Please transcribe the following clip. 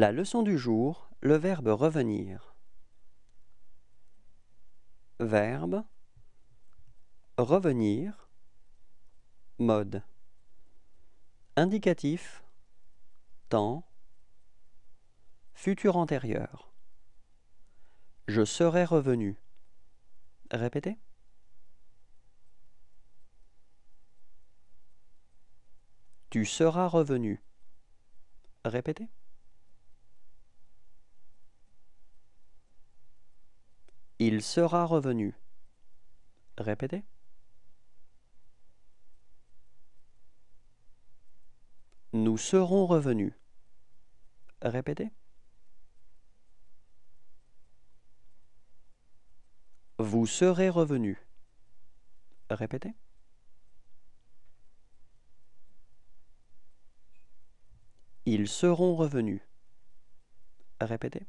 La leçon du jour, le verbe revenir. Verbe revenir mode indicatif temps futur antérieur Je serai revenu. Répétez. Tu seras revenu. Répétez. Il sera revenu. Répétez. Nous serons revenus. Répétez. Vous serez revenus. Répétez. Ils seront revenus. Répétez.